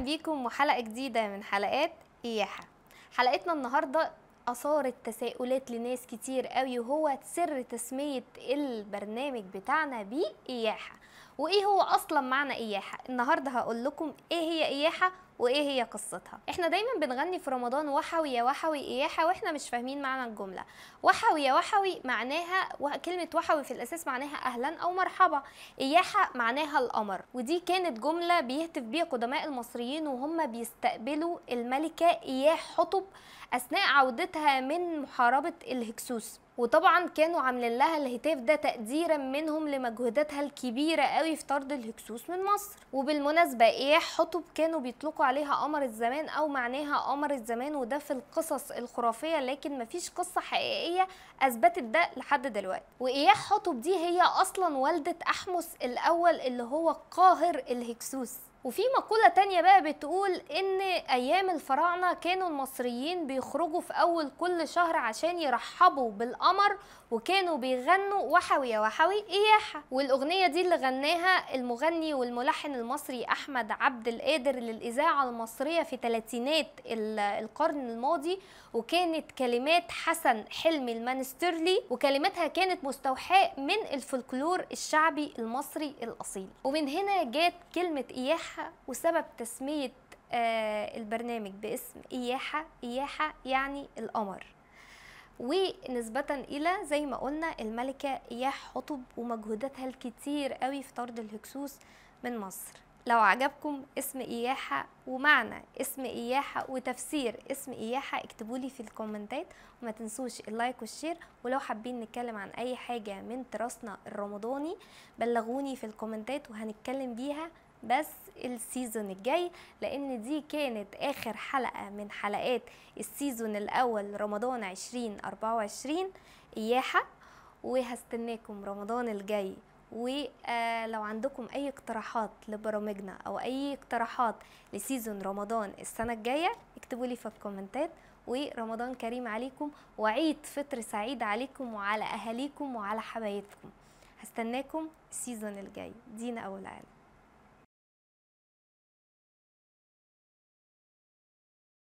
بيكم وحلقه جديده من حلقات اياحه حلقتنا النهارده اثارت تساؤلات لناس كتير قوي وهو سر تسميه البرنامج بتاعنا بيه اياحه وايه هو اصلا معنى اياحه النهارده هقول لكم ايه هي اياحه وايه هي قصتها احنا دايما بنغني في رمضان وحوي يا وحوي اياحة واحنا مش فاهمين معنى الجملة وحوي يا وحوي معناها كلمة وحوي في الاساس معناها اهلا او مرحبا اياحة معناها القمر ودي كانت جملة بيهتف بيها قدماء المصريين وهم بيستقبلوا الملكة اياح حطب اثناء عودتها من محاربة الهكسوس وطبعا كانوا عاملين لها الهتاف ده تقديرا منهم لمجهوداتها الكبيره قوي في طرد الهكسوس من مصر وبالمناسبه اياح حطب كانوا بيطلقوا عليها قمر الزمان او معناها قمر الزمان وده في القصص الخرافيه لكن مفيش قصه حقيقيه اثبتت ده لحد دلوقتي واياح حطب دي هي اصلا والده احمس الاول اللي هو قاهر الهكسوس وفي مقولة تانية بقى بتقول إن أيام الفراعنة كانوا المصريين بيخرجوا في أول كل شهر عشان يرحبوا بالقمر وكانوا بيغنوا وحوي يا وحوي إياحة والأغنية دي اللي غناها المغني والملحن المصري أحمد عبد القادر للإذاعة المصرية في تلاتينات القرن الماضي وكانت كلمات حسن حلمي المانسترلي وكلماتها كانت مستوحاة من الفولكلور الشعبي المصري الأصيل ومن هنا جات كلمة إياحة إياحة وسبب تسمية آه، البرنامج باسم إياحة إياحة يعني القمر ونسبة إلى زي ما قلنا الملكة إياح حطب ومجهوداتها الكتير قوي في طرد الهكسوس من مصر لو عجبكم اسم إياحة ومعنى اسم إياحة وتفسير اسم إياحة اكتبولي في الكومنتات وما تنسوش اللايك والشير ولو حابين نتكلم عن أي حاجة من تراثنا الرمضاني بلغوني في الكومنتات وهنتكلم بيها بس السيزون الجاي لان دي كانت اخر حلقه من حلقات السيزون الاول رمضان 2024 اياحه وهستناكم رمضان الجاي ولو آه، عندكم اي اقتراحات لبرامجنا او اي اقتراحات لسيزون رمضان السنه الجايه اكتبوا لي في الكومنتات ورمضان كريم عليكم وعيد فطر سعيد عليكم وعلى اهاليكم وعلى حبايبكم هستناكم السيزون الجاي دينا اول عالم